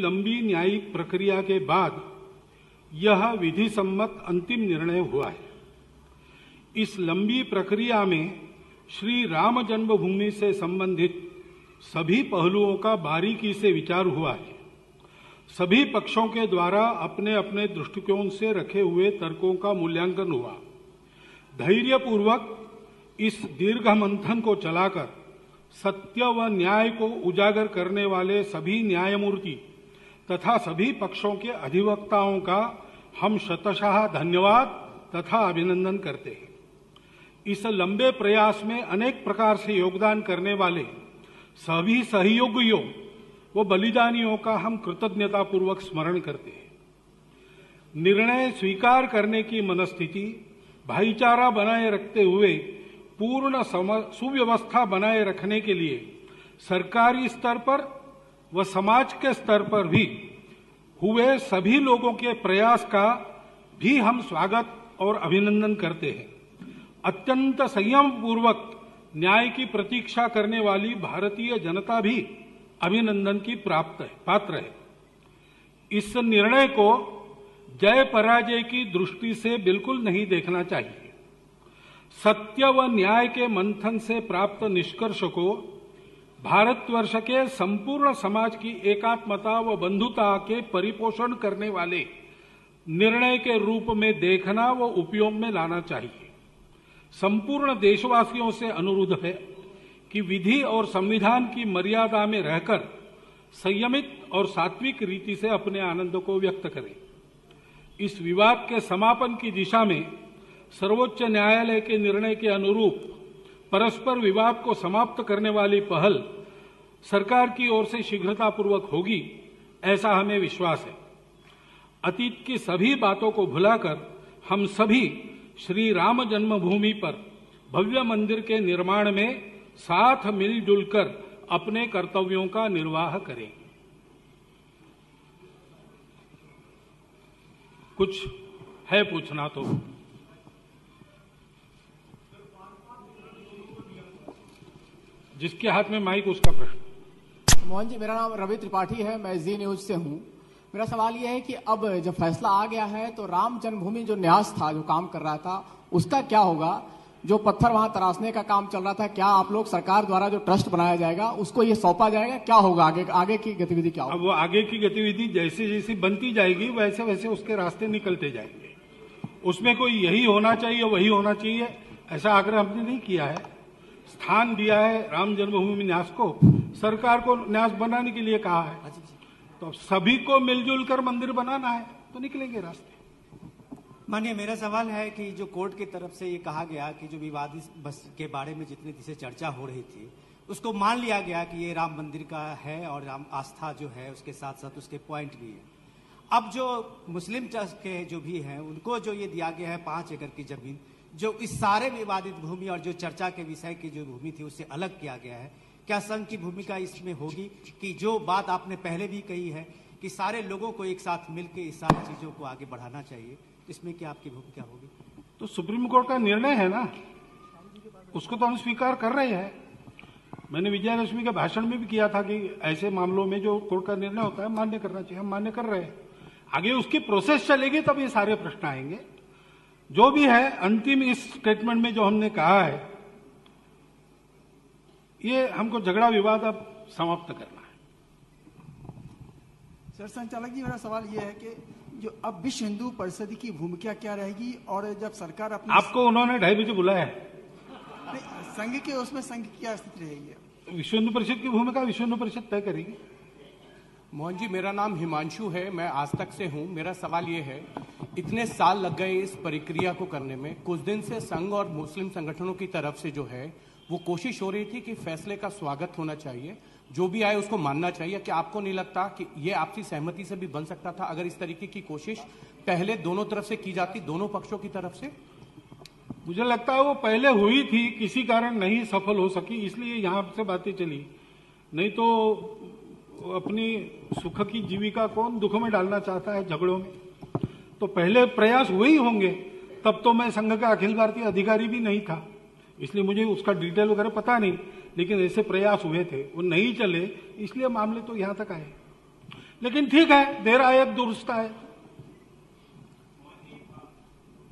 लंबी न्यायिक प्रक्रिया के बाद यह विधि सम्मत अंतिम निर्णय हुआ है इस लंबी प्रक्रिया में श्री राम जन्मभूमि से संबंधित सभी पहलुओं का बारीकी से विचार हुआ है सभी पक्षों के द्वारा अपने अपने दृष्टिकोण से रखे हुए तर्कों का मूल्यांकन हुआ धैर्यपूर्वक इस दीर्घ मंथन को चलाकर सत्य व न्याय को उजागर करने वाले सभी न्यायमूर्ति तथा सभी पक्षों के अधिवक्ताओं का हम शतशाह धन्यवाद तथा अभिनंदन करते हैं इस लंबे प्रयास में अनेक प्रकार से योगदान करने वाले सभी सहयोगियों व बलिदानियों का हम कृतज्ञता पूर्वक स्मरण करते हैं निर्णय स्वीकार करने की मनस्थिति भाईचारा बनाए रखते हुए पूर्ण सुव्यवस्था बनाए रखने के लिए सरकारी स्तर पर व समाज के स्तर पर भी हुए सभी लोगों के प्रयास का भी हम स्वागत और अभिनंदन करते हैं अत्यंत संयम पूर्वक न्याय की प्रतीक्षा करने वाली भारतीय जनता भी अभिनंदन की प्राप्त है पात्र है इस निर्णय को जय पराजय की दृष्टि से बिल्कुल नहीं देखना चाहिए सत्य व न्याय के मंथन से प्राप्त निष्कर्ष को भारतवर्ष के संपूर्ण समाज की एकात्मता व बंधुता के परिपोषण करने वाले निर्णय के रूप में देखना व उपयोग में लाना चाहिए संपूर्ण देशवासियों से अनुरोध है कि विधि और संविधान की मर्यादा में रहकर संयमित और सात्विक रीति से अपने आनंद को व्यक्त करें इस विवाद के समापन की दिशा में सर्वोच्च न्यायालय के निर्णय के अनुरूप परस्पर विवाद को समाप्त करने वाली पहल सरकार की ओर से शीघ्रतापूर्वक होगी ऐसा हमें विश्वास है अतीत की सभी बातों को भुलाकर हम सभी श्री राम जन्मभूमि पर भव्य मंदिर के निर्माण में साथ मिलजुल कर अपने कर्तव्यों का निर्वाह करें कुछ है पूछना तो जिसके हाथ में माइक उसका प्रश्न मोहन जी मेरा नाम रवि त्रिपाठी है मैं जी न्यूज से हूँ मेरा सवाल यह है कि अब जब फैसला आ गया है तो राम जन्मभूमि जो न्यास था जो काम कर रहा था उसका क्या होगा जो पत्थर वहां तराशने का काम चल रहा था क्या आप लोग सरकार द्वारा जो ट्रस्ट बनाया जाएगा उसको ये सौंपा जाएगा क्या होगा आगे आगे की गतिविधि क्या होगा वो आगे की गतिविधि जैसे जैसे बनती जाएगी वैसे वैसे उसके रास्ते निकलते जाएंगे उसमें कोई यही होना चाहिए वही होना चाहिए ऐसा आग्रह हमने नहीं किया है स्थान दिया है राम जन्मभूमि न्यास को सरकार को न्यास बनाने के लिए कहा है हाँ तो सभी को मिलजुल कर मंदिर बनाना है तो निकलेंगे रास्ते मानिए मेरा सवाल है कि जो कोर्ट की तरफ से ये कहा गया कि जो विवादित बस के बारे में जितनी जिसे चर्चा हो रही थी उसको मान लिया गया कि ये राम मंदिर का है और राम आस्था जो है उसके साथ साथ उसके पॉइंट भी है अब जो मुस्लिम ट्रस्ट के जो भी हैं उनको जो ये दिया गया है पांच एकड़ की जमीन जो इस सारे विवादित भूमि और जो चर्चा के विषय की जो भूमि थी उससे अलग किया गया है क्या संघ की भूमिका इसमें होगी कि जो बात आपने पहले भी कही है कि सारे लोगों को एक साथ मिलकर इस सारी चीजों को आगे बढ़ाना चाहिए इसमें क्या आपकी भूमिका होगी तो सुप्रीम कोर्ट का निर्णय है ना उसको तो हम स्वीकार कर रहे हैं मैंने विजयादशमी के भाषण में भी किया था कि ऐसे मामलों में जो कोर्ट का निर्णय होता है मान्य करना चाहिए हम मान्य कर रहे हैं आगे उसकी प्रोसेस चलेगी तब ये सारे प्रश्न आएंगे जो भी है अंतिम इस स्टेटमेंट में जो हमने कहा है ये हमको झगड़ा विवाद अब समाप्त करना है सर संचालक जी मेरा सवाल यह है कि जो अब विश्व हिंदू परिषद की भूमिका क्या रहेगी और जब सरकार अपने आपको उन्होंने ढाई बजे बुलाया है संघ के उसमें संघ की क्या स्थिति रहेगी विश्व हिंदू परिषद की भूमिका विश्व हिंदू परिषद तय करेगी मोहन जी मेरा नाम हिमांशु है मैं आज तक से हूँ मेरा सवाल ये है इतने साल लग गए इस प्रक्रिया को करने में कुछ दिन से संघ और मुस्लिम संगठनों की तरफ से जो है वो कोशिश हो रही थी कि फैसले का स्वागत होना चाहिए जो भी आए उसको मानना चाहिए कि आपको नहीं लगता कि ये आपसी सहमति से भी बन सकता था अगर इस तरीके की कोशिश पहले दोनों तरफ से की जाती दोनों पक्षों की तरफ से मुझे लगता है वो पहले हुई थी किसी कारण नहीं सफल हो सकी इसलिए यहाँ से बातें चली नहीं तो अपनी सुख की जीविका कौन दुख में डालना चाहता है झगड़ों में तो पहले प्रयास हुए ही होंगे तब तो मैं संघ का अखिल भारतीय अधिकारी भी नहीं था इसलिए मुझे उसका डिटेल वगैरह पता नहीं लेकिन ऐसे प्रयास हुए थे वो नहीं चले इसलिए मामले तो यहां तक आए लेकिन ठीक है देर आए दुरुस्त आए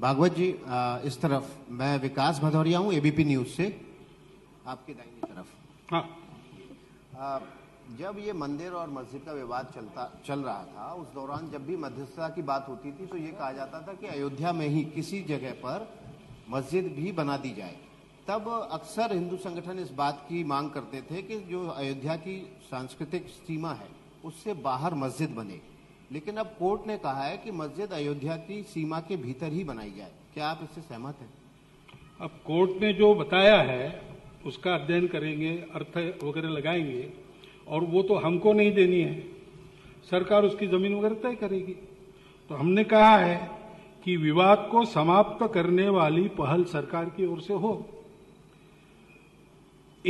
भागवत जी इस तरफ मैं विकास भदौरिया हूं एबीपी न्यूज से आपके दाहिनी तरफ हाँ आ, जब ये मंदिर और मस्जिद का विवाद चलता चल रहा था उस दौरान जब भी मध्यस्थता की बात होती थी तो ये कहा जाता था कि अयोध्या में ही किसी जगह पर मस्जिद भी बना दी जाए तब अक्सर हिंदू संगठन इस बात की मांग करते थे कि जो अयोध्या की सांस्कृतिक सीमा है उससे बाहर मस्जिद बने लेकिन अब कोर्ट ने कहा है कि मस्जिद अयोध्या की सीमा के भीतर ही बनाई जाए क्या आप इससे सहमत हैं अब कोर्ट ने जो बताया है उसका अध्ययन करेंगे अर्थ वगैरह लगाएंगे और वो तो हमको नहीं देनी है सरकार उसकी जमीन वगैरह तय करेगी तो हमने कहा है कि विवाद को समाप्त करने वाली पहल सरकार की ओर से हो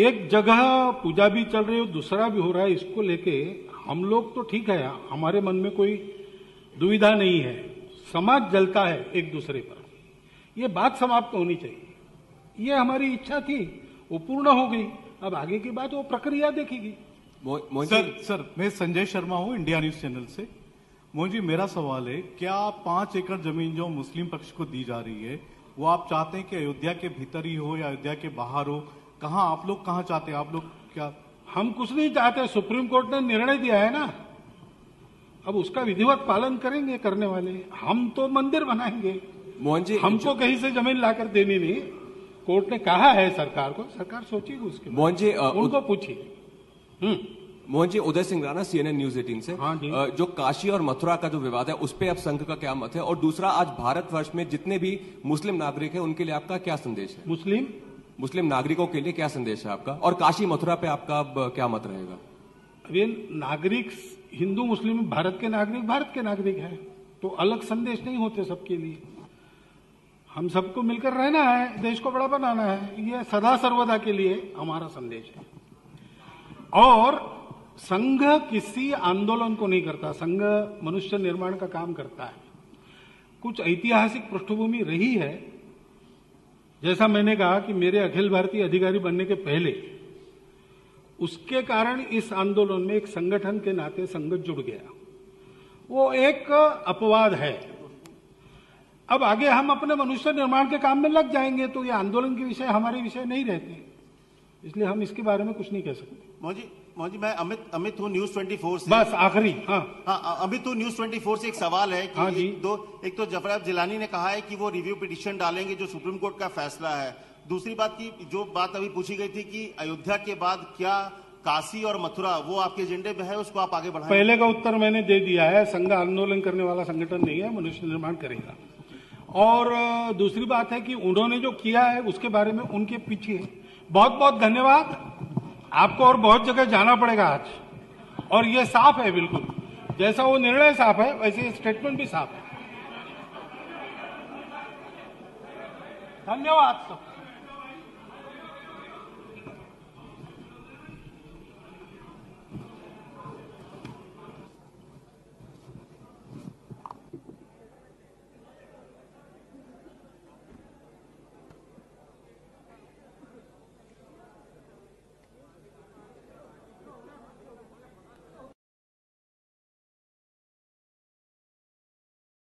एक जगह पूजा भी चल रही है दूसरा भी हो रहा है इसको लेके हम लोग तो ठीक है हमारे मन में कोई दुविधा नहीं है समाज जलता है एक दूसरे पर यह बात समाप्त होनी चाहिए यह हमारी इच्छा थी वो पूर्ण हो गई अब आगे की बात वो प्रक्रिया देखेगी सर सर मैं संजय शर्मा हूँ इंडिया न्यूज चैनल से मोहन जी मेरा सवाल है क्या पांच एकड़ जमीन जो मुस्लिम पक्ष को दी जा रही है वो आप चाहते हैं कि अयोध्या के भीतर ही हो या अयोध्या के बाहर हो कहा आप लोग कहाँ चाहते हैं आप लोग क्या हम कुछ नहीं चाहते सुप्रीम कोर्ट ने निर्णय दिया है ना अब उसका विधिवत पालन करेंगे करने वाले हम तो मंदिर बनाएंगे मोहन जी हमको कहीं से जमीन लाकर देनी नहीं कोर्ट ने कहा है सरकार को सरकार सोचेगी उसके मोहन जी उनको पूछिए हम्म, Mohan ji Uday Singh Rana CNN news eighteen से हाँ जो काशी और मथुरा का जो विवाद है उस पर अब संघ का क्या मत है और दूसरा आज भारतवर्ष में जितने भी मुस्लिम नागरिक है उनके लिए आपका क्या संदेश है मुस्लिम मुस्लिम नागरिकों के लिए क्या संदेश है आपका और काशी मथुरा पे आपका अब क्या मत रहेगा अभी नागरिक हिंदू मुस्लिम भारत के नागरिक भारत के नागरिक है तो अलग संदेश नहीं होते सबके लिए हम सबको मिलकर रहना है देश को बड़ा बनाना है ये सदा सर्वदा के लिए हमारा संदेश है और संघ किसी आंदोलन को नहीं करता संघ मनुष्य निर्माण का काम करता है कुछ ऐतिहासिक पृष्ठभूमि रही है जैसा मैंने कहा कि मेरे अखिल भारतीय अधिकारी बनने के पहले उसके कारण इस आंदोलन में एक संगठन के नाते संघ जुड़ गया वो एक अपवाद है अब आगे हम अपने मनुष्य निर्माण के काम में लग जाएंगे तो ये आंदोलन के विषय हमारे विषय नहीं रहते इसलिए हम इसके बारे में कुछ नहीं कह सकते मोदी मोदी मैं अमित अमित हूँ न्यूज फोर से बस आखिरी हाँ हाँ अमित हूँ न्यूज फोर से एक सवाल है कि हाँ जी एक दो एक तो जफराब जिलानी ने कहा है कि वो रिव्यू पिटिशन डालेंगे जो सुप्रीम कोर्ट का फैसला है दूसरी बात की जो बात अभी पूछी गई थी कि अयोध्या के बाद क्या काशी और मथुरा वो आपके एजेंडे में है उसको आप आगे बढ़ा पहले का उत्तर मैंने दे दिया है संघ आंदोलन करने वाला संगठन नहीं है मनुष्य निर्माण करेगा और दूसरी बात है कि उन्होंने जो किया है उसके बारे में उनके पीछे है बहुत बहुत धन्यवाद आपको और बहुत जगह जाना पड़ेगा आज और ये साफ है बिल्कुल जैसा वो निर्णय साफ है वैसे स्टेटमेंट भी साफ है धन्यवाद सब